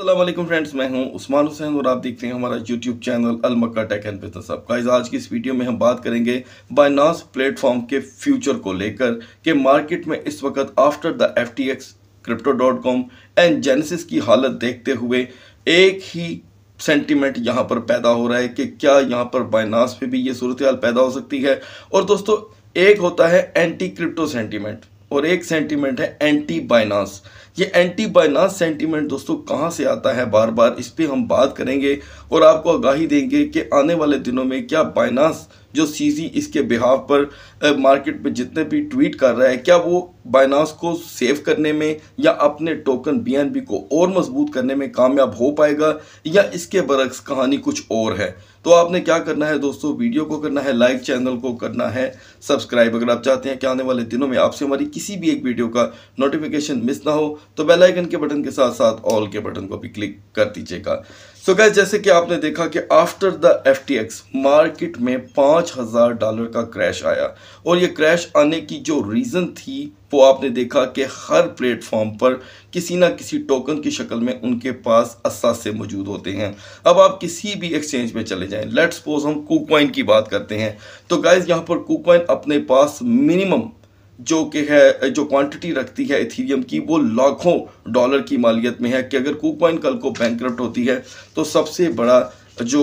अल्लाह friends मैं हूं उस्मान हुसैन और आप देखते हैं हमारा यूट्यूब चैनल अल मक्का टेक एंड बिजनेस अब गाइस आज की इस वीडियो में हम बात करेंगे बाइनास प्लेटफॉर्म के फ्यूचर को लेकर के मार्केट में इस वक्त after the F T X crypto dot com and Genesis की हालत देखते हुए एक ही सेंटिमेंट यहाँ पर पैदा हो रहा है कि क्या यहाँ पर बाइनास पर भी ये सूरत हाल पैदा हो सकती है और दोस्तों एक होता है एंटी क्रिप्टो सेंटीमेंट और एक सेंटीमेंट है एंटी बाइनास ये एंटी बायनास सेंटीमेंट दोस्तों कहाँ से आता है बार बार इस पर हम बात करेंगे और आपको आगाही देंगे कि आने वाले दिनों में क्या बायनास जो सीजी इसके बिहाव पर मार्केट में जितने भी ट्वीट कर रहा है क्या वो बाइनास को सेव करने में या अपने टोकन बीएनबी को और मजबूत करने में कामयाब हो पाएगा या इसके बरक्स कहानी कुछ और है तो आपने क्या करना है दोस्तों वीडियो को करना है लाइक चैनल को करना है सब्सक्राइब अगर आप चाहते हैं कि आने वाले दिनों में आपसे हमारी किसी भी एक वीडियो का नोटिफिकेशन मिस ना हो तो बेलाइकन के बटन के साथ साथ ऑल के बटन को भी क्लिक कर दीजिएगा सो गैस जैसे कि आपने देखा कि आफ्टर द एफ मार्केट में पाँच हज़ार डॉलर का क्रैश आया और ये क्रैश आने की जो रीज़न थी वो आपने देखा कि हर प्लेटफॉर्म पर किसी ना किसी टोकन की शक्ल में उनके पास असासे मौजूद होते हैं अब आप किसी भी एक्सचेंज में चले जाएं लेट्स सपोज हम कुकॉइन की बात करते हैं तो गाइज़ यहाँ पर कुकॉइन अपने पास मिनिमम जो कि है जो क्वांटिटी रखती है इथीरियम की वो लाखों डॉलर की मालियत में है कि अगर कुकॉइन कल को बैंक होती है तो सबसे बड़ा जो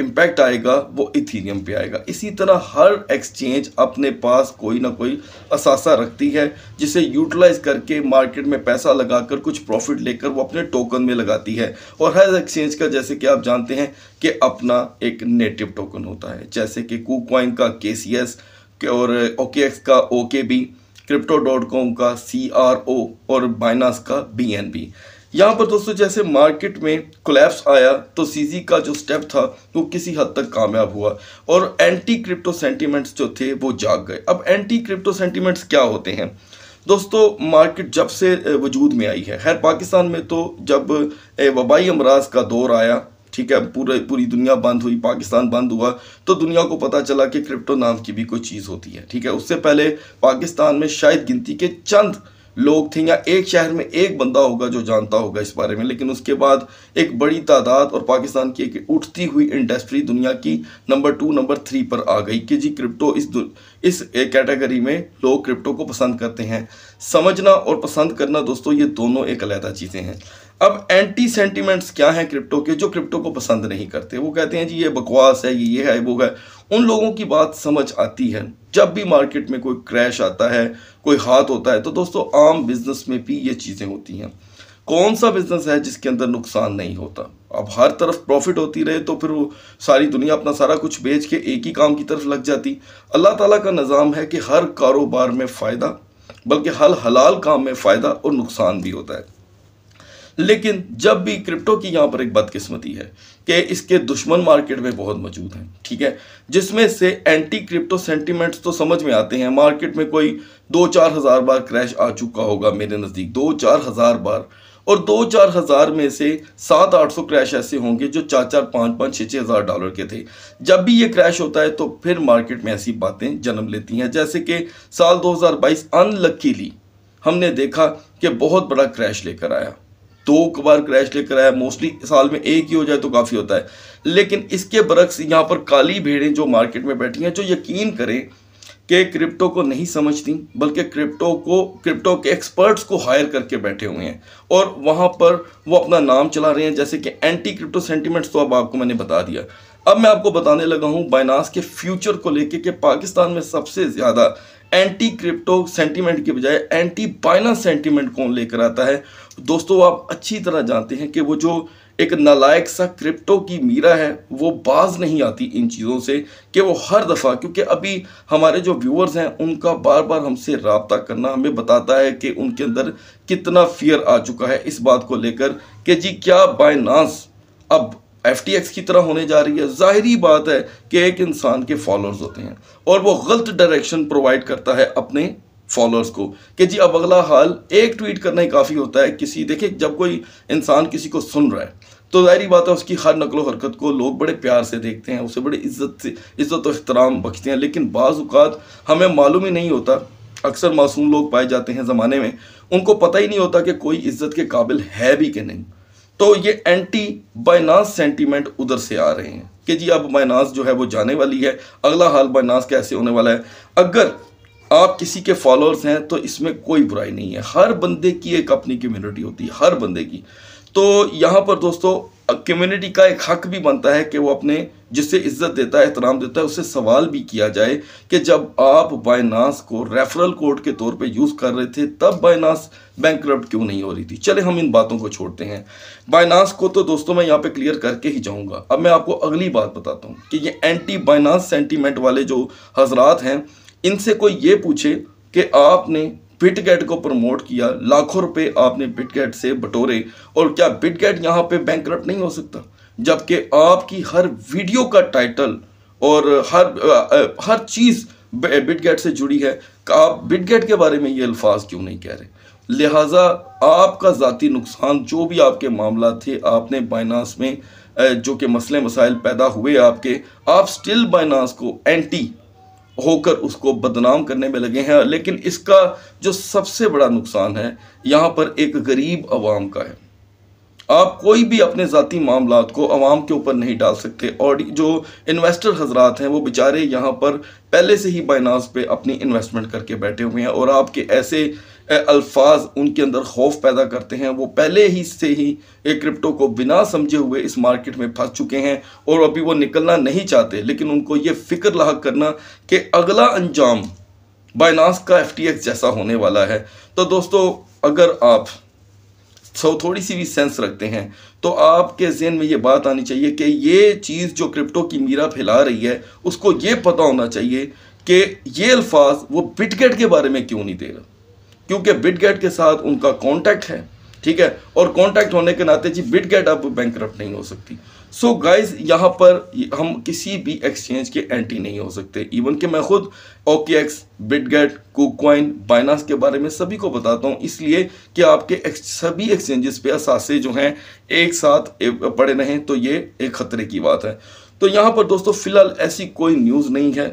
इम्पैक्ट आएगा वो इथीरियम पे आएगा इसी तरह हर एक्सचेंज अपने पास कोई ना कोई असासा रखती है जिसे यूटिलाइज़ करके मार्केट में पैसा लगाकर कुछ प्रॉफिट लेकर वो अपने टोकन में लगाती है और हर एक्सचेंज का जैसे कि आप जानते हैं कि अपना एक नेटिव टोकन होता है जैसे कि कूकॉइन का के सी एस और ओके का का के बी क्रिप्टो डॉट कॉम का सी आर ओ और बाइनास का बी एन बी यहाँ पर दोस्तों जैसे मार्केट में कोलैप्स आया तो सी का जो स्टेप था वो किसी हद तक कामयाब हुआ और एंटी क्रिप्टो सेंटीमेंट्स जो थे वो जाग गए अब एंटी क्रिप्टो सेंटीमेंट्स क्या होते हैं दोस्तों मार्केट जब से वजूद में आई है खैर पाकिस्तान में तो जब वबाई अमराज का दौर आया ठीक है पूरे पूरी दुनिया बंद हुई पाकिस्तान बंद हुआ तो दुनिया को पता चला कि क्रिप्टो नाम की भी कोई चीज़ होती है ठीक है उससे पहले पाकिस्तान में शायद गिनती के चंद लोग थे या एक शहर में एक बंदा होगा जो जानता होगा इस बारे में लेकिन उसके बाद एक बड़ी तादाद और पाकिस्तान की एक उठती हुई इंडस्ट्री दुनिया की नंबर टू नंबर थ्री पर आ गई कि जी क्रिप्टो इस इस कैटेगरी में लोग क्रिप्टो को पसंद करते हैं समझना और पसंद करना दोस्तों ये दोनों एक अलहदा चीज़ें हैं अब एंटी सेंटीमेंट्स क्या हैं क्रिप्टो के जो क्रिप्टो को पसंद नहीं करते वो कहते हैं जी ये बकवास है ये है वो है उन लोगों की बात समझ आती है जब भी मार्केट में कोई क्रैश आता है कोई हाथ होता है तो दोस्तों आम बिजनेस में भी ये चीज़ें होती हैं कौन सा बिजनेस है जिसके अंदर नुकसान नहीं होता अब हर तरफ प्रॉफिट होती रहे तो फिर वो सारी दुनिया अपना सारा कुछ बेच के एक ही काम की तरफ लग जाती अल्लाह ताला का निज़ाम है कि हर कारोबार में फ़ायदा बल्कि हर हलाल काम में फ़ायदा और नुकसान भी होता है लेकिन जब भी क्रिप्टो की यहाँ पर एक बदकिस्मती है कि इसके दुश्मन मार्केट में बहुत मौजूद हैं ठीक है जिसमें से एंटी क्रिप्टो सेंटीमेंट्स तो समझ में आते हैं मार्केट में कोई दो चार हज़ार बार क्रैश आ चुका होगा मेरे नज़दीक दो चार हज़ार बार और दो चार हज़ार में से सात आठ सौ क्रैश ऐसे होंगे जो चार चार पाँच पाँच छः छः हज़ार डॉलर के थे जब भी ये क्रैश होता है तो फिर मार्केट में ऐसी बातें जन्म लेती हैं जैसे कि साल दो हजार बाईस अनलकीली हमने देखा कि बहुत बड़ा क्रैश लेकर आया दो कबार क्रैश लेकर आया मोस्टली साल में एक ही हो जाए तो काफ़ी होता है लेकिन इसके बरक्स यहाँ पर काली भेड़ें जो मार्केट में बैठी हैं जो यकीन करें कि क्रिप्टो को नहीं समझती बल्कि क्रिप्टो को क्रिप्टो के एक्सपर्ट्स को हायर करके बैठे हुए हैं और वहाँ पर वो अपना नाम चला रहे हैं जैसे कि एंटी क्रिप्टो सेंटीमेंट्स तो अब आपको मैंने बता दिया अब मैं आपको बताने लगा हूँ बाइनास के फ्यूचर को लेके कि पाकिस्तान में सबसे ज़्यादा एंटी क्रिप्टो सेंटीमेंट के बजाय एंटी बाइनेंस सेंटीमेंट कौन लेकर आता है दोस्तों आप अच्छी तरह जानते हैं कि वो जो एक नालायक सा क्रिप्टो की मीरा है वो बाज नहीं आती इन चीज़ों से कि वो हर दफ़ा क्योंकि अभी हमारे जो व्यूअर्स हैं उनका बार बार हमसे रबता करना हमें बताता है कि उनके अंदर कितना फियर आ चुका है इस बात को लेकर कि जी क्या बायनास अब एफ की तरह होने जा रही है ज़ाहरी बात है कि एक इंसान के फॉलोअर्स होते हैं और वो गलत डायरेक्शन प्रोवाइड करता है अपने फॉलोअर्स को कि जी अब अगला हाल एक ट्वीट करना ही काफ़ी होता है किसी देखिए जब कोई इंसान किसी को सुन रहा है तो जाहरी बात है उसकी हर नकलो हरकत को लोग बड़े प्यार से देखते हैं उसे बड़े इज्जत से इज्जत और अहतराम बख्शते हैं लेकिन बाज़ात हमें मालूम ही नहीं होता अक्सर मासूम लोग पाए जाते हैं ज़माने में उनको पता ही नहीं होता कि कोई इज्जत के काबिल है भी कि नहीं तो ये एंटी बाइनास सेंटीमेंट उधर से आ रहे हैं कि जी अब बाइनास जो है वो जाने वाली है अगला हाल बाइनास कैसे होने वाला है अगर आप किसी के फॉलोअर्स हैं तो इसमें कोई बुराई नहीं है हर बंदे की एक अपनी कम्युनिटी होती है हर बंदे की तो यहाँ पर दोस्तों कम्युनिटी का एक हक भी बनता है कि वो अपने जिससे इज्जत देता है एहतराम देता है उससे सवाल भी किया जाए कि जब आप बाइनास को रेफरल कोड के तौर पे यूज़ कर रहे थे तब बाइनास बैंक क्यों नहीं हो रही थी चले हम इन बातों को छोड़ते हैं बाइनास को तो दोस्तों मैं यहाँ पे क्लियर करके ही जाऊँगा अब मैं आपको अगली बात बताता हूँ कि ये एंटी बाइनास सेंटीमेंट वाले जो हजरात हैं इनसे कोई ये पूछे कि आपने बिटगेट को प्रमोट किया लाखों रुपए आपने बिटगेट से बटोरे और क्या बिटगेट यहाँ पे बैंक नहीं हो सकता जबकि आपकी हर वीडियो का टाइटल और हर हर चीज़ बिटगेट से जुड़ी है आप बिटगेट के बारे में ये अल्फाज क्यों नहीं कह रहे लिहाजा आपका ज़ाती नुकसान जो भी आपके मामला थे आपने बाइनास में जो कि मसले मसाइल पैदा हुए आपके आप स्टिल बाइनास को एंटी होकर उसको बदनाम करने में लगे हैं लेकिन इसका जो सबसे बड़ा नुकसान है यहाँ पर एक गरीब आवाम का है आप कोई भी अपने ज़ाती मामला को आवाम के ऊपर नहीं डाल सकते और जो इन्वेस्टर हजरात हैं वो बेचारे यहाँ पर पहले से ही बाइनास पे अपनी इन्वेस्टमेंट करके बैठे हुए हैं और आपके ऐसे अल्फाज उनके अंदर खौफ पैदा करते हैं वो पहले ही से ही एक क्रिप्टो को बिना समझे हुए इस मार्केट में फंस चुके हैं और अभी वो निकलना नहीं चाहते लेकिन उनको ये फिक्र लाक करना कि अगला अंजाम बाइनास का एफ जैसा होने वाला है तो दोस्तों अगर आप सो थोड़ी सी भी सेंस रखते हैं तो आपके जहन में ये बात आनी चाहिए कि ये चीज़ जो क्रिप्टो की मीरा फैला रही है उसको ये पता होना चाहिए कि ये अल्फाज वो बिटगेट के बारे में क्यों नहीं दे रहा क्योंकि बिटगेट के साथ उनका कॉन्टैक्ट है ठीक है और कॉन्टैक्ट होने के नाते जी बिटगेट अब बैंक नहीं हो सकती सो so गाइज यहाँ पर हम किसी भी एक्सचेंज के एंटी नहीं हो सकते इवन कि मैं खुद OK X Bitget KuCoin Binance के बारे में सभी को बताता हूँ इसलिए कि आपके सभी एक्सचेंजेस पे असासे जो हैं एक साथ पड़े रहें तो ये एक खतरे की बात है तो यहाँ पर दोस्तों फिलहाल ऐसी कोई न्यूज़ नहीं है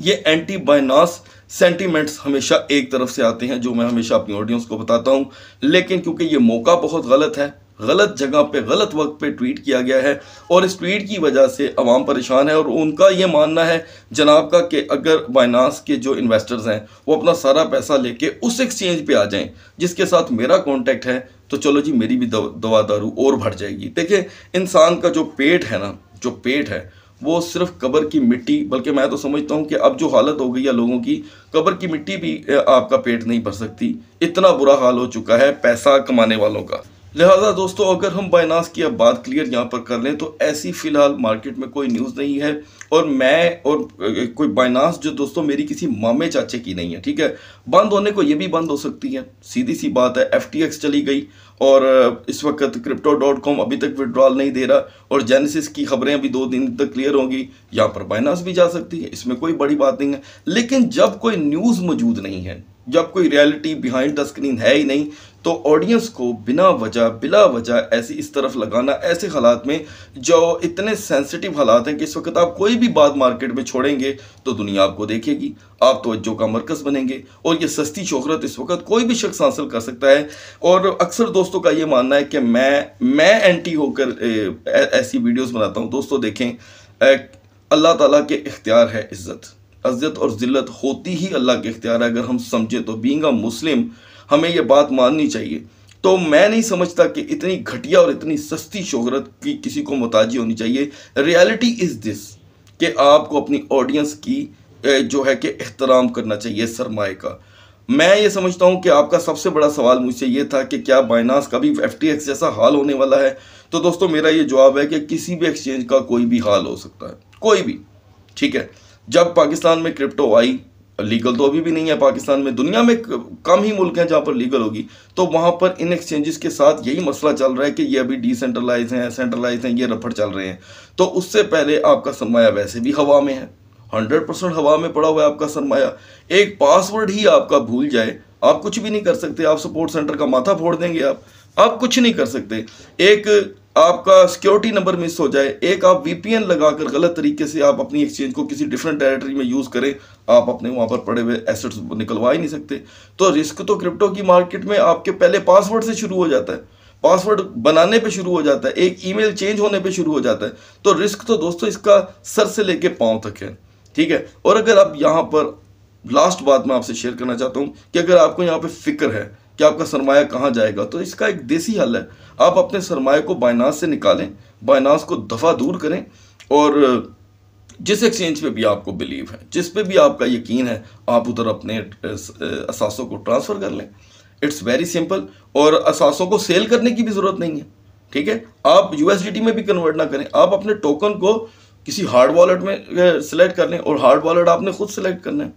ये एंटी बाइनास सेंटीमेंट्स हमेशा एक तरफ से आते हैं जो मैं हमेशा अपनी ऑडियंस को बताता हूँ लेकिन क्योंकि ये मौका बहुत गलत है गलत जगह पे गलत वक्त पे ट्वीट किया गया है और इस ट्वीट की वजह से अवाम परेशान है और उनका ये मानना है जनाब का कि अगर बाइनास के जो इन्वेस्टर्स हैं वो अपना सारा पैसा लेके उस एक्सचेंज पे आ जाएं जिसके साथ मेरा कांटेक्ट है तो चलो जी मेरी भी दवा दारू और बढ़ जाएगी देखिए इंसान का जो पेट है ना जो पेट है वो सिर्फ कब्र की मिट्टी बल्कि मैं तो समझता हूँ कि अब जो हालत हो गई है लोगों की कब्र की मिट्टी भी आपका पेट नहीं भर सकती इतना बुरा हाल हो चुका है पैसा कमाने वालों का लिहाजा दोस्तों अगर हम बायनास की अब बात क्लियर यहाँ पर कर लें तो ऐसी फ़िलहाल मार्केट में कोई न्यूज़ नहीं है और मैं और कोई बायनास जो दोस्तों मेरी किसी मामे चाचे की नहीं है ठीक है बंद होने को ये भी बंद हो सकती है सीधी सी बात है एफ चली गई और इस वक्त क्रिप्टो डॉट कॉम अभी तक विड्रॉल नहीं दे रहा और जेनेसिस की खबरें अभी दो दिन तक क्लियर होंगी यहाँ पर बाइनास भी जा सकती है इसमें कोई बड़ी बात नहीं है लेकिन जब कोई न्यूज़ मौजूद नहीं है जब कोई रियलिटी बिहाइंड द स्क्रीन है ही नहीं तो ऑडियंस को बिना वजह बिला वजह ऐसी इस तरफ लगाना ऐसे हालात में जो इतने सेंसिटिव हालात हैं कि इस वक्त आप कोई भी बात मार्केट में छोड़ेंगे तो दुनिया आपको देखेगी आप तोज्जो का मरकज़ बनेंगे और ये सस्ती शोहरत इस वक्त कोई भी शख्स हासिल कर सकता है और अक्सर दोस्तों का ये मानना है कि मैं मैं एंटी होकर ऐसी वीडियोज़ बनाता हूँ दोस्तों देखें अल्लाह तला के इख्तियार है इज़्ज़त अज़्ज़त और ज़िल्लत होती ही अल्लाह के इख्तियार है अगर हम समझें तो बींग मुस्लिम हमें यह बात माननी चाहिए तो मैं नहीं समझता कि इतनी घटिया और इतनी सस्ती शोहरत की किसी को मोताजी होनी चाहिए रियलिटी इज़ दिस कि आपको अपनी ऑडियंस की जो है कि एहतराम करना चाहिए सरमाए का मैं ये समझता हूँ कि आपका सबसे बड़ा सवाल मुझसे ये था कि क्या बाइनास का भी एफ जैसा हाल होने वाला है तो दोस्तों मेरा ये जवाब है कि किसी भी एक्सचेंज का कोई भी हाल हो सकता है कोई भी ठीक है जब पाकिस्तान में क्रिप्टो आई लीगल तो अभी भी नहीं है पाकिस्तान में दुनिया में कम ही मुल्क हैं जहाँ पर लीगल होगी तो वहाँ पर इन एक्सचेंजेस के साथ यही मसला चल रहा है कि ये अभी डिसेंट्रलाइज हैं सेंट्रलाइज हैं ये रफड़ चल रहे हैं तो उससे पहले आपका सरमाया वैसे भी हवा में है हंड्रेड परसेंट हवा में पड़ा हुआ है आपका सरमाया एक पासवर्ड ही आपका भूल जाए आप कुछ भी नहीं कर सकते आप सपोर्ट सेंटर का माथा फोड़ देंगे आप आप कुछ नहीं कर सकते एक आपका सिक्योरिटी नंबर मिस हो जाए एक आप वीपीएन लगाकर गलत तरीके से आप अपनी एक्सचेंज को किसी डिफरेंट डायरेक्टरी में यूज़ करें आप अपने वहाँ पर पड़े हुए एसेट्स निकलवा ही नहीं सकते तो रिस्क तो क्रिप्टो की मार्केट में आपके पहले पासवर्ड से शुरू हो जाता है पासवर्ड बनाने पे शुरू हो जाता है एक ईमेल चेंज होने पे शुरू हो जाता है तो रिस्क तो दोस्तों इसका सर से लेके पाँव तक है ठीक है और अगर आप यहाँ पर लास्ट बात मैं आपसे शेयर करना चाहता हूँ कि अगर आपको यहाँ पे फिक्र है कि आपका सरमाया कहाँ जाएगा तो इसका एक देसी हल है आप अपने सरमाए को बाइनास से निकालें बायनास को दफ़ा दूर करें और जिस एक्सचेंज पे भी आपको बिलीव है जिस पे भी आपका यकीन है आप उधर अपने असासों को ट्रांसफ़र कर लें इट्स वेरी सिंपल और असासों को सेल करने की भी ज़रूरत नहीं है ठीक है आप यू में भी कन्वर्ट ना करें आप अपने टोकन को किसी हार्ड वॉलेट में सेलेक्ट कर लें और हार्ड वॉलेट आपने खुद सेलेक्ट करना है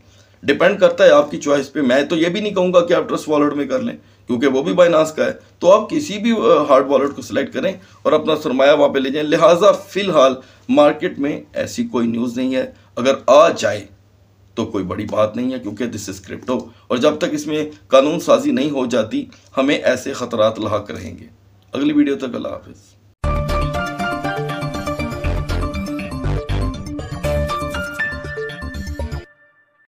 डिपेंड करता है आपकी चॉइस पे मैं तो ये भी नहीं कहूँगा कि आप ट्रस्ट वॉलेट में कर लें क्योंकि वो भी बाइनास का है तो आप किसी भी हार्ड वॉलेट को सिलेक्ट करें और अपना सरमाया वहाँ पे ले जाएं लिहाजा फ़िलहाल मार्केट में ऐसी कोई न्यूज़ नहीं है अगर आ जाए तो कोई बड़ी बात नहीं है क्योंकि दिस इज क्रिप्टो और जब तक इसमें कानून साजी नहीं हो जाती हमें ऐसे ख़तरात लाक रहेंगे अगली वीडियो तक अल्लाह हाफिज़